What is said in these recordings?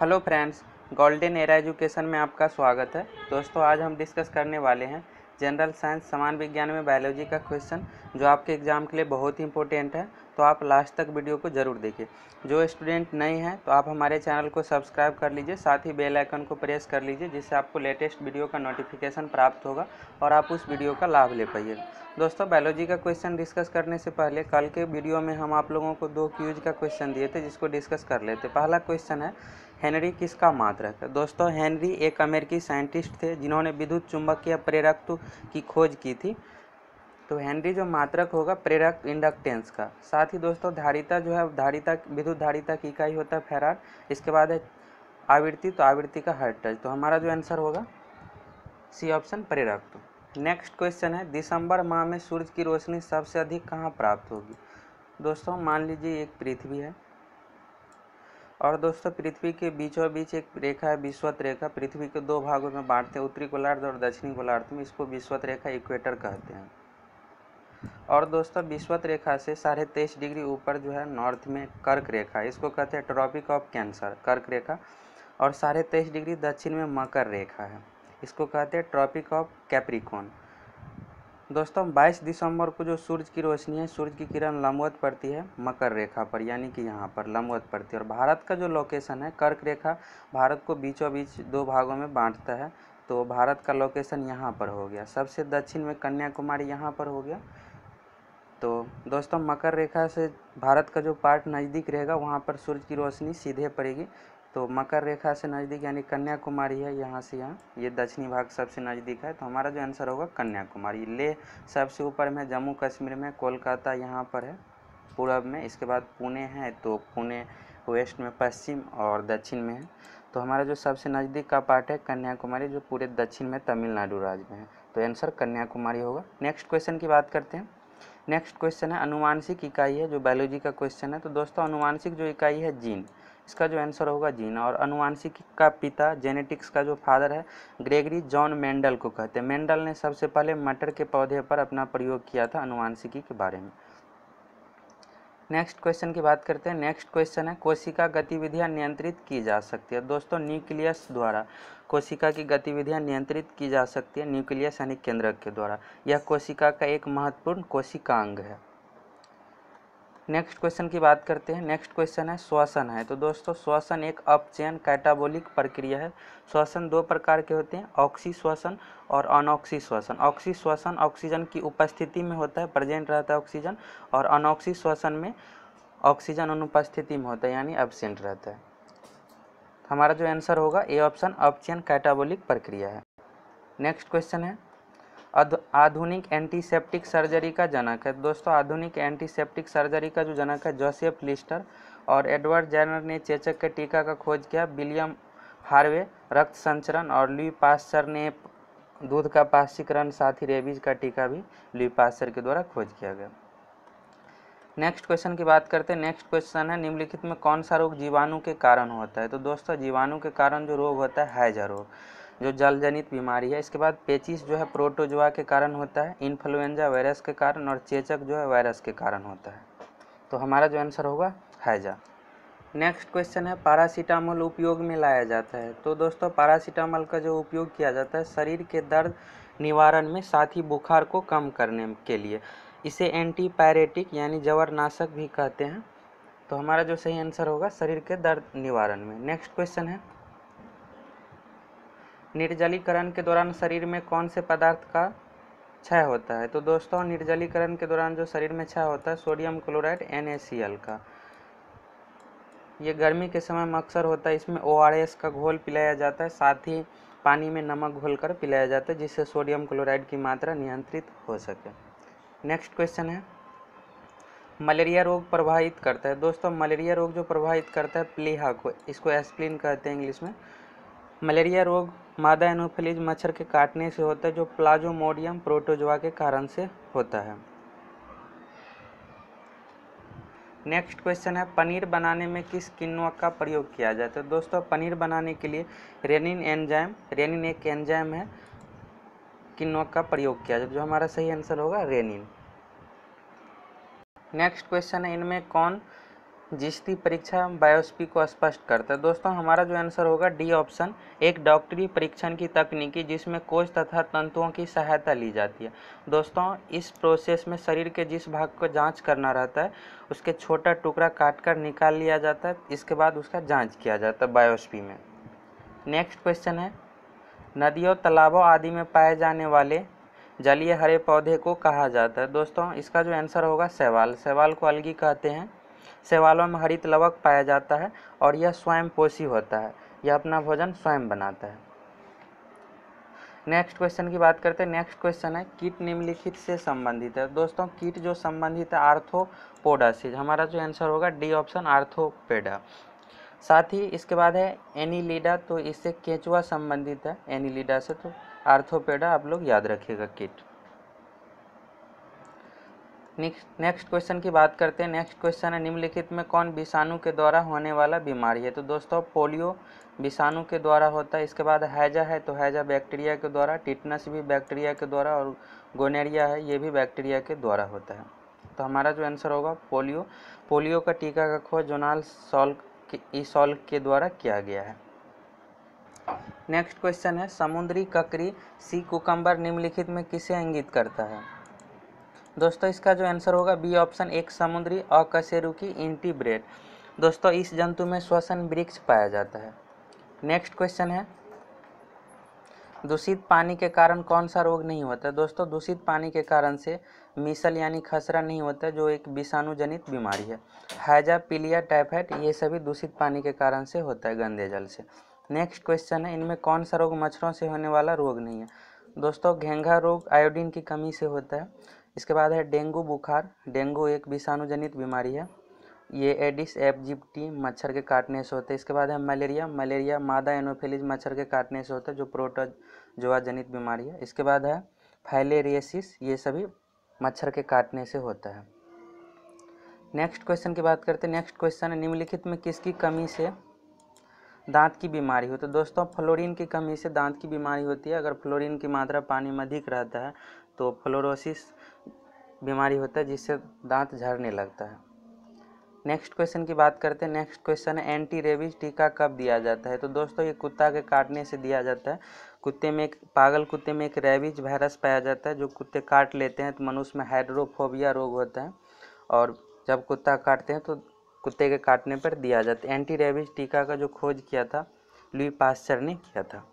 hello friends golden era education में आपका स्वागत है दोस्तों आज हम डिस्कस करने वाले हैं जनरल साइंस समान विज्ञान में बायोलॉजी का क्वेश्चन जो आपके एग्ज़ाम के लिए बहुत ही इंपॉर्टेंट है तो आप लास्ट तक वीडियो को ज़रूर देखिए जो स्टूडेंट नहीं हैं तो आप हमारे चैनल को सब्सक्राइब कर लीजिए साथ ही बेल आइकन को प्रेस कर लीजिए जिससे आपको लेटेस्ट वीडियो का नोटिफिकेशन प्राप्त होगा और आप उस वीडियो का लाभ ले पाइएगा दोस्तों बायोलॉजी का क्वेश्चन डिस्कस करने से पहले कल के वीडियो में हम आप लोगों को दो क्यूज का क्वेश्चन दिए थे जिसको डिस्कस कर लेते पहला क्वेश्चन है हेनरी किसका मात्रक है दोस्तों हेनरी एक अमेरिकी साइंटिस्ट थे जिन्होंने विद्युत चुंबकीय प्रेरक की खोज की थी तो हेनरी जो मात्रक होगा प्रेरक इंडक्टेंस का साथ ही दोस्तों धारिता जो है धारिता विद्युत धारिता की इकाई होता है फेरार इसके बाद है आवृत्ति तो आवृत्ति का हर्ट टच तो हमारा जो आंसर होगा सी ऑप्शन प्रेरक नेक्स्ट क्वेश्चन है दिसंबर माह में सूर्य की रोशनी सबसे अधिक कहाँ प्राप्त होगी दोस्तों मान लीजिए एक पृथ्वी है और दोस्तों पृथ्वी के बीचों बीच एक रेखा है विश्वत रेखा पृथ्वी के दो भागों में बांटते हैं उत्तरी गोलार्ध और दक्षिणी गोलार्ध में इसको विश्वत रेखा इक्वेटर कहते हैं और दोस्तों विश्वत रेखा से साढ़े तेईस डिग्री ऊपर जो है नॉर्थ में कर्क रेखा इसको कहते हैं ट्रॉपिक ऑफ कैंसर कर्क रेखा और साढ़े तेईस डिग्री दक्षिण में मकर रेखा है इसको कहते हैं ट्रॉपिक ऑफ कैप्रिकॉन दोस्तों 22 दिसंबर को जो सूर्य की रोशनी है सूर्य की किरण लंबवत पड़ती है मकर रेखा पर यानी कि यहाँ पर लंबवत पड़ती है और भारत का जो लोकेशन है कर्क रेखा भारत को बीचों बीच दो भागों में बांटता है तो भारत का लोकेशन यहाँ पर हो गया सबसे दक्षिण में कन्याकुमारी यहाँ पर हो गया तो दोस्तों मकर रेखा से भारत का जो पार्ट नज़दीक रहेगा वहाँ पर सूर्य की रोशनी सीधे पड़ेगी तो मकर रेखा से नज़दीक यानी कन्याकुमारी है यहाँ से यहाँ ये दक्षिणी भाग सबसे नज़दीक है तो हमारा जो आंसर होगा कन्याकुमारी ले सबसे ऊपर में जम्मू कश्मीर में कोलकाता यहाँ पर है पूर्व में इसके बाद पुणे है तो पुणे वेस्ट में पश्चिम और दक्षिण में है तो हमारा जो सबसे नज़दीक का पार्ट है कन्याकुमारी जो पूरे दक्षिण में तमिलनाडु राज्य में है तो आंसर कन्याकुमारी होगा नेक्स्ट क्वेश्चन की बात करते हैं नेक्स्ट क्वेश्चन है अनुवांशिक इकाई है जो बायोलॉजी का क्वेश्चन है तो दोस्तों अनुवांशिक जो इकाई है जीन इसका जो आंसर होगा जीन और अनुवांशिकी का पिता जेनेटिक्स का जो फादर है ग्रेगरी जॉन मेंडल को कहते हैं मेंडल ने सबसे पहले मटर के पौधे पर अपना प्रयोग किया था अनुवांशिकी के बारे में नेक्स्ट क्वेश्चन की बात करते हैं नेक्स्ट क्वेश्चन है कोशिका गतिविधियां नियंत्रित की जा सकती है दोस्तों न्यूक्लियस द्वारा कोशिका की गतिविधियां नियंत्रित की जा सकती है न्यूक्लियस यानी केंद्रक के द्वारा यह कोशिका का एक महत्वपूर्ण कोशिकांग है नेक्स्ट क्वेश्चन की बात करते हैं नेक्स्ट क्वेश्चन है श्वसन है तो दोस्तों श्वसन एक अपचयन कैटाबोलिक प्रक्रिया है श्वसन दो प्रकार के होते हैं ऑक्सी श्वसन और अनऑक्सी श्वसन ऑक्सी श्वसन ऑक्सीजन की उपस्थिति में होता है प्रेजेंट रहता है ऑक्सीजन और अनऑक्सी श्वसन में ऑक्सीजन अनुपस्थिति में होता है यानी एबसेंट रहता है हमारा जो आंसर होगा ए ऑप्शन अपचयन कैटाबोलिक प्रक्रिया है नेक्स्ट क्वेश्चन है आधुनिक एंटीसेप्टिक सर्जरी का जनक है दोस्तों आधुनिक एंटीसेप्टिक सर्जरी का जो जनक है जोसेफ लिस्टर और एडवर्ड जैनर ने चेचक के टीका का खोज किया विलियम हार्वे रक्त संचरण और लुई पास्चर ने दूध का पाश्चीकरण साथ ही रेबीज का टीका भी लुई पास्चर के द्वारा खोज किया गया नेक्स्ट क्वेश्चन की बात करते हैं नेक्स्ट क्वेश्चन है निम्नलिखित में कौन सा रोग जीवाणु के कारण होता है तो दोस्तों जीवाणु के कारण जो रोग होता है हैजा रोग जो जल जनित बीमारी है इसके बाद पेचिस जो है प्रोटोजोआ के कारण होता है इन्फ्लुएंजा वायरस के कारण और चेचक जो है वायरस के कारण होता है तो हमारा जो आंसर होगा हैजा नेक्स्ट क्वेश्चन है पारासीटामोल उपयोग में लाया जाता है तो दोस्तों पारासीटामोल का जो उपयोग किया जाता है शरीर के दर्द निवारण में साथ ही बुखार को कम करने के लिए इसे एंटीपायरेटिक यानी जवरनाशक भी कहते हैं तो हमारा जो सही आंसर होगा शरीर के दर्द निवारण में नेक्स्ट क्वेश्चन है निर्जलीकरण के दौरान शरीर में कौन से पदार्थ का क्षय होता है तो दोस्तों निर्जलीकरण के दौरान जो शरीर में क्षय होता है सोडियम क्लोराइड एन का ये गर्मी के समय में अक्सर होता है इसमें ओ का घोल पिलाया जाता है साथ ही पानी में नमक घोलकर पिलाया जाता है जिससे सोडियम क्लोराइड की मात्रा नियंत्रित हो सके नेक्स्ट क्वेश्चन है मलेरिया रोग प्रभावित करता है दोस्तों मलेरिया रोग जो प्रभावित करता है प्लीहा को इसको एस्प्लिन कहते हैं इंग्लिश में मलेरिया रोग मादा एनोफिलीज मच्छर के काटने से होता है जो प्लाजोमोडियम प्रोटोजोआ के कारण से होता है नेक्स्ट क्वेश्चन है पनीर बनाने में किस किन्नुआ का प्रयोग किया जाता है तो दोस्तों पनीर बनाने के लिए रेनिन एंजाइम रेनिन एक एंजाइम है किन्नुआ का प्रयोग किया जाता है जो हमारा सही आंसर होगा रेनिन नेक्स्ट क्वेश्चन है इनमें कौन जिसकी परीक्षा बायोस्पी को स्पष्ट करता है दोस्तों हमारा जो आंसर होगा डी ऑप्शन एक डॉक्टरी परीक्षण की तकनीकी जिसमें कोच तथा तंतुओं की सहायता ली जाती है दोस्तों इस प्रोसेस में शरीर के जिस भाग को जांच करना रहता है उसके छोटा टुकड़ा काटकर निकाल लिया जाता है इसके बाद उसका जाँच किया जाता है बायोस्पी में नेक्स्ट क्वेश्चन है नदियों तालाबों आदि में पाए जाने वाले जलीय हरे पौधे को कहा जाता है दोस्तों इसका जो आंसर होगा सवाल सवाल को अलगी कहते हैं शैवालों में हरित लवक पाया जाता है और यह स्वयं पोषी होता है यह अपना भोजन स्वयं बनाता है नेक्स्ट क्वेश्चन की बात करते हैं नेक्स्ट क्वेश्चन है कीट निम्नलिखित से संबंधित है दोस्तों कीट जो संबंधित है आर्थोपोडासीज हमारा जो आंसर होगा डी ऑप्शन आर्थोपेडा साथ ही इसके बाद है एनिलीडा तो इससे केचुआ संबंधित है एनिलीडा से तो आर्थोपेडा आप लोग याद रखिएगा किट नेक्स्ट क्वेश्चन की बात करते हैं नेक्स्ट क्वेश्चन है निम्नलिखित में कौन विषाणु के द्वारा होने वाला बीमारी है तो दोस्तों पोलियो विषाणु के द्वारा होता है इसके बाद हैजा है तो हैजा बैक्टीरिया के द्वारा टिटनस भी बैक्टीरिया के द्वारा और गोनेरिया है ये भी बैक्टीरिया के द्वारा होता है तो हमारा जो आंसर होगा पोलियो पोलियो का टीका का खोज जोनाल सॉल्क ई सॉल्क के द्वारा किया गया है नेक्स्ट क्वेश्चन है समुद्री ककरी सी कुकम्बर निम्नलिखित में किसे इंगित करता है दोस्तों इसका जो आंसर होगा बी ऑप्शन एक समुद्री अकशेरु की इंटीब्रेट दोस्तों इस जंतु में श्वसन वृक्ष पाया जाता है नेक्स्ट क्वेश्चन है दूषित पानी के कारण कौन सा रोग नहीं होता दोस्तों दूषित पानी के कारण से मिसल यानी खसरा नहीं होता जो एक विषाणु जनित बीमारी है हैजा पीलिया टाइफाइड ये सभी दूषित पानी के कारण से होता है गंदे जल से नेक्स्ट क्वेश्चन है इनमें कौन सा रोग मच्छरों से होने वाला रोग नहीं है दोस्तों घेंघा रोग आयोडीन की कमी से होता है इसके बाद है डेंगू बुखार डेंगू एक विषाणुजनित बीमारी है ये एडिस एब्जिप्टी मच्छर के काटने से होते हैं इसके बाद है मलेरिया मलेरिया मादा एनोफिलिज मच्छर के काटने से होता है जो प्रोटोजोआ जनित बीमारी है इसके बाद है फाइलेरियसिस ये सभी मच्छर के काटने से होता है नेक्स्ट क्वेश्चन की बात करते हैं नेक्स्ट क्वेश्चन है निम्नलिखित में किसकी कमी से दांत की बीमारी हो तो दोस्तों फ्लोरीन की कमी से दांत की बीमारी होती है अगर फ्लोरीन की मात्रा पानी में अधिक रहता है तो फ्लोरोसिस बीमारी होता है जिससे दांत झड़ने लगता है नेक्स्ट क्वेश्चन की बात करते हैं नेक्स्ट क्वेश्चन है एंटी रेबीज टीका कब दिया जाता है तो दोस्तों ये कुत्ता के काटने से दिया जाता है कुत्ते में एक पागल कुत्ते में एक रेबीज वायरस पाया जाता है जो कुत्ते काट लेते हैं तो मनुष्य में हाइड्रोफोबिया रोग होता है और जब कुत्ता काटते हैं तो कुत्ते के काटने पर दिया जाता है एंटी रेबीज टीका का जो खोज किया था लुई पास्चर ने किया था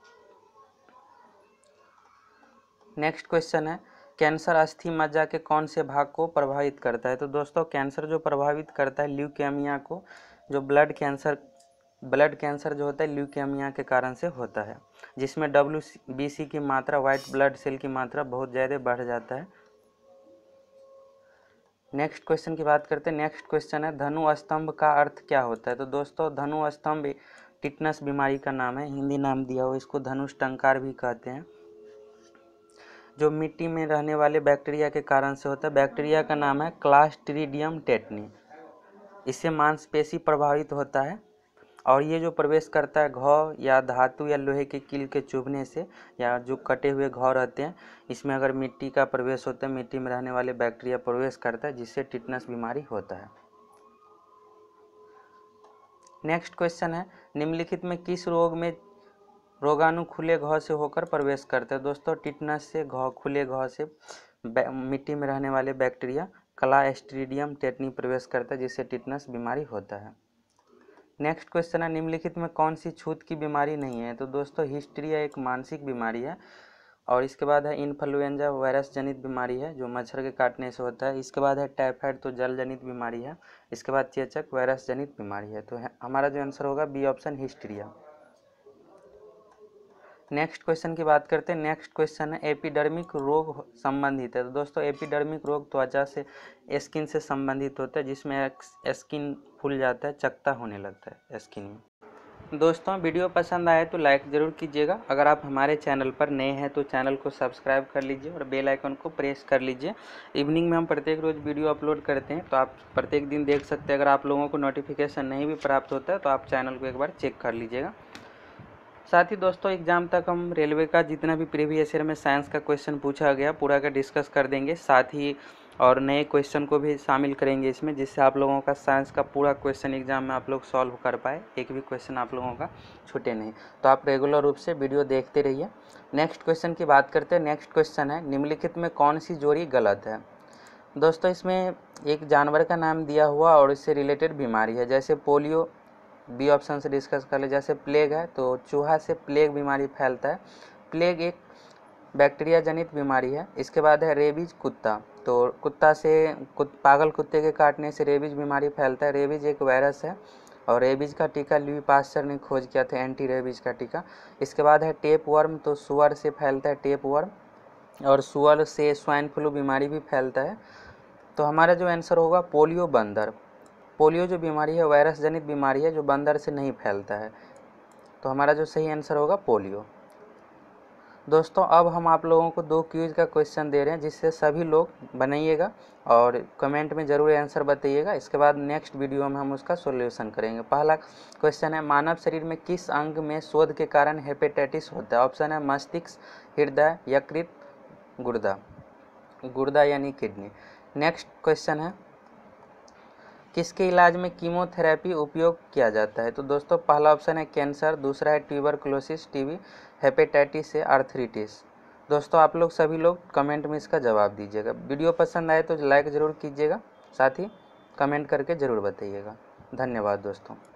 नेक्स्ट क्वेश्चन है कैंसर अस्थि मज्जा के कौन से भाग को प्रभावित करता है तो दोस्तों कैंसर जो प्रभावित करता है ल्यूकेमिया को जो ब्लड कैंसर ब्लड कैंसर जो होता है ल्यूकेमिया के कारण से होता है जिसमें डब्ल्यू बी सी की मात्रा व्हाइट ब्लड सेल की मात्रा बहुत ज़्यादा बढ़ जाता है नेक्स्ट क्वेश्चन की बात करते हैं नेक्स्ट क्वेश्चन है धनु स्तंभ का अर्थ क्या होता है तो दोस्तों धनु स्तंभ टिटनस बीमारी का नाम है हिंदी नाम दिया हो इसको धनुष टंकार भी कहते हैं जो मिट्टी में रहने वाले बैक्टीरिया के कारण से होता है बैक्टीरिया का नाम है क्लास्ट्रीडियम टेटनी इससे मांसपेशी प्रभावित होता है और ये जो प्रवेश करता है घाव या धातु या लोहे के कील के चुभने से या जो कटे हुए घाव रहते हैं इसमें अगर मिट्टी का प्रवेश होता है मिट्टी में रहने वाले बैक्टीरिया प्रवेश करता है जिससे टिटनस बीमारी होता है नेक्स्ट क्वेश्चन है निम्नलिखित में किस रोग में रोगाणु खुले घाव से होकर प्रवेश करते हैं दोस्तों टिटनस से घाव खुले घाव से मिट्टी में रहने वाले बैक्टीरिया कला एस्ट्रीडियम टेटनी प्रवेश करता है जिससे टिटनस बीमारी होता है नेक्स्ट क्वेश्चन है निम्नलिखित में कौन सी छूत की बीमारी नहीं है तो दोस्तों हिस्ट्रिया एक मानसिक बीमारी है और इसके बाद है इन्फ्लुएंजा वायरस जनित बीमारी है जो मच्छर के काटने से होता है इसके बाद है टाइफाइड तो जल जनित बीमारी है इसके बाद चेचक वायरस जनित बीमारी है तो हमारा जो आंसर होगा B option hysteria next question की बात करते हैं नेक्स्ट क्वेश्चन है एपिडर्मिक रोग संबंधित है तो दोस्तों एपिडर्मिक रोग त्वचा से स्किन से संबंधित होता है जिसमें स्किन फूल जाता है चकता होने लगता है स्किन में दोस्तों वीडियो पसंद आए तो लाइक ज़रूर कीजिएगा अगर आप हमारे चैनल पर नए हैं तो चैनल को सब्सक्राइब कर लीजिए और बेल आइकन को प्रेस कर लीजिए इवनिंग में हम प्रत्येक रोज़ वीडियो अपलोड करते हैं तो आप प्रत्येक दिन देख सकते हैं अगर आप लोगों को नोटिफिकेशन नहीं भी प्राप्त होता है तो आप चैनल को एक बार चेक कर लीजिएगा साथ ही दोस्तों एग्जाम तक हम रेलवे का जितना भी प्रीवियस ईयर में साइंस का क्वेश्चन पूछा गया पूरा का डिस्कस कर देंगे साथ ही और नए क्वेश्चन को भी शामिल करेंगे इसमें जिससे आप लोगों का साइंस का पूरा क्वेश्चन एग्जाम में आप लोग सॉल्व कर पाए एक भी क्वेश्चन आप लोगों का छूटे नहीं तो आप रेगुलर रूप से वीडियो देखते रहिए नेक्स्ट क्वेश्चन की बात करते हैं नेक्स्ट क्वेश्चन है निम्नलिखित में कौन सी जोड़ी गलत है दोस्तों इसमें एक जानवर का नाम दिया हुआ और इससे रिलेटेड बीमारी है जैसे पोलियो बी ऑप्शन से डिस्कस कर ले जैसे प्लेग है तो चूहा से प्लेग बीमारी फैलता है प्लेग एक बैक्टीरिया जनित बीमारी है इसके बाद है रेबीज कुत्ता तो कुत्ता से कुत, पागल कुत्ते के काटने से रेबीज बीमारी फैलता है रेबीज एक वायरस है और रेबीज का टीका ल्यू पास्टर ने खोज किया था एंटी रेबीज का टीका इसके बाद है टेप वर्म तो सुअर से फैलता है टेप वर्म और सुअर से स्वाइन फ्लू बीमारी भी फैलता है तो हमारा जो आंसर होगा पोलियो बंदर पोलियो जो बीमारी है वायरस जनित बीमारी है जो बंदर से नहीं फैलता है तो हमारा जो सही आंसर होगा पोलियो दोस्तों अब हम आप लोगों को दो क्यूज का क्वेश्चन दे रहे हैं जिससे सभी लोग बनाइएगा और कमेंट में ज़रूर आंसर बताइएगा इसके बाद नेक्स्ट वीडियो में हम उसका सोल्यूशन करेंगे पहला क्वेश्चन है मानव शरीर में किस अंग में शोध के कारण हेपेटाइटिस होता है ऑप्शन है मस्तिष्क हृदय यकृत गुर्दा गुर्दा यानी किडनी नेक्स्ट क्वेश्चन है किसके इलाज में कीमोथेरेपी उपयोग किया जाता है तो दोस्तों पहला ऑप्शन है कैंसर दूसरा है ट्यूबरकुलोसिस टीबी हेपेटाइटिस से आर्थरीटिस दोस्तों आप लोग सभी लोग कमेंट में इसका जवाब दीजिएगा वीडियो पसंद आए तो लाइक ज़रूर कीजिएगा साथ ही कमेंट करके ज़रूर बताइएगा धन्यवाद दोस्तों